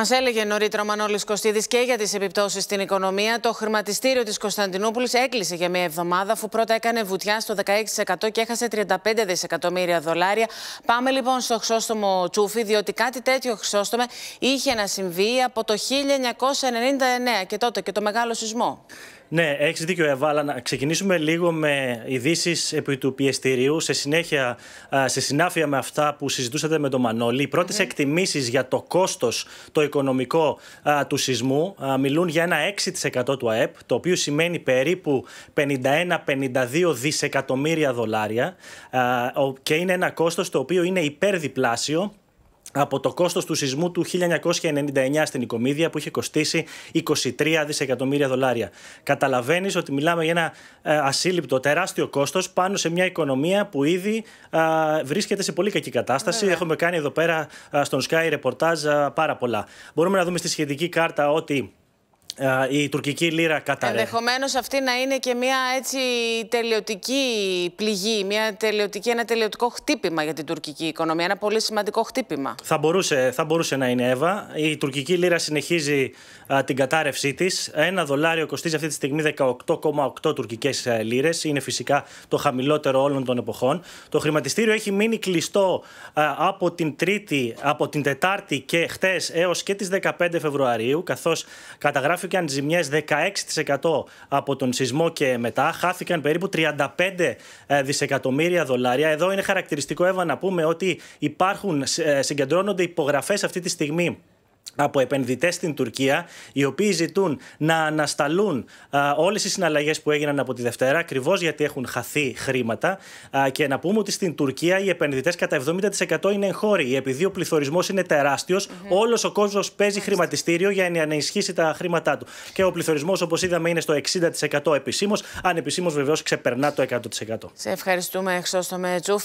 Μας έλεγε νωρίτερα ο Μανώλης Κωστίδης και για τις επιπτώσεις στην οικονομία. Το χρηματιστήριο της Κωνσταντινούπολης έκλεισε για μία εβδομάδα, αφού πρώτα έκανε βουτιά στο 16% και έχασε 35 δισεκατομμύρια δολάρια. Πάμε λοιπόν στο χρυσόστομο Τσούφι, διότι κάτι τέτοιο χρυσόστομο είχε να συμβεί από το 1999 και τότε και το μεγάλο σεισμό. Ναι, έχεις δίκιο, Εύα, αλλά να ξεκινήσουμε λίγο με ειδήσεις επί του πιεστηρίου. Σε συνέχεια, σε συνάφεια με αυτά που συζητούσατε με τον Μανώλη, οι πρωτε ναι. εκτιμήσεις για το κόστος το οικονομικό του σεισμού μιλούν για ένα 6% του ΑΕΠ, το οποίο σημαίνει περίπου 51-52 δισεκατομμύρια δολάρια και είναι ένα κόστος το οποίο είναι υπερδιπλάσιο από το κόστος του σεισμού του 1999 στην Οικομίδια που είχε κοστίσει 23 δισεκατομμύρια δολάρια. Καταλαβαίνεις ότι μιλάμε για ένα ε, ασύλληπτο τεράστιο κόστος πάνω σε μια οικονομία που ήδη βρίσκεται σε πολύ κακή κατάσταση. Έχουμε κάνει εδώ πέρα στον Sky ρεπορτάζ πάρα πολλά. Μπορούμε να δούμε στη σχετική κάρτα ότι η τουρκική λίρα κατάρρευε. Ενδεχομένως αυτή να είναι και μια έτσι τελειωτική πληγή, μια τελειωτική, ένα τελειωτικό χτύπημα για την τουρκική οικονομία. Ένα πολύ σημαντικό χτύπημα. Θα μπορούσε, θα μπορούσε να είναι, Εύα. Η τουρκική λίρα συνεχίζει την κατάρρευσή της. Ένα δολάριο κοστίζει αυτή τη στιγμή 18,8 τουρκικέ λίρες. Είναι φυσικά το χαμηλότερο όλων των εποχών. Το χρηματιστήριο έχει μείνει κλειστό α, από την Τρίτη, από την Τετάρτη και χτες έως και τις 15 Φεβρουαρίου, καθώς καταγράφει χάθηκαν ζημιές 16% από τον σεισμό και μετά. Χάθηκαν περίπου 35 ε, δισεκατομμύρια δολάρια. Εδώ είναι χαρακτηριστικό, Εύα, να πούμε ότι υπάρχουν, ε, συγκεντρώνονται υπογραφές αυτή τη στιγμή από επενδυτές στην Τουρκία, οι οποίοι ζητούν να ανασταλούν α, όλες οι συναλλαγές που έγιναν από τη Δευτέρα, ακριβώς γιατί έχουν χαθεί χρήματα. και να πούμε ότι στην Τουρκία οι επενδυτές κατά 70% είναι εγχώροι. Επειδή ο πληθωρισμός είναι τεράστιος, όλος ο κόσμος χρηματιστήριο για να ενισχύσει τα χρήματά του. Και ο πληθωρισμός, όπως είδαμε, είναι στο 60% επισήμως. Αν επισήμως βεβαίως ξεπερνά το 100%. Σε ευχαριστούμε, Χρυσόστομε Μετσούφ.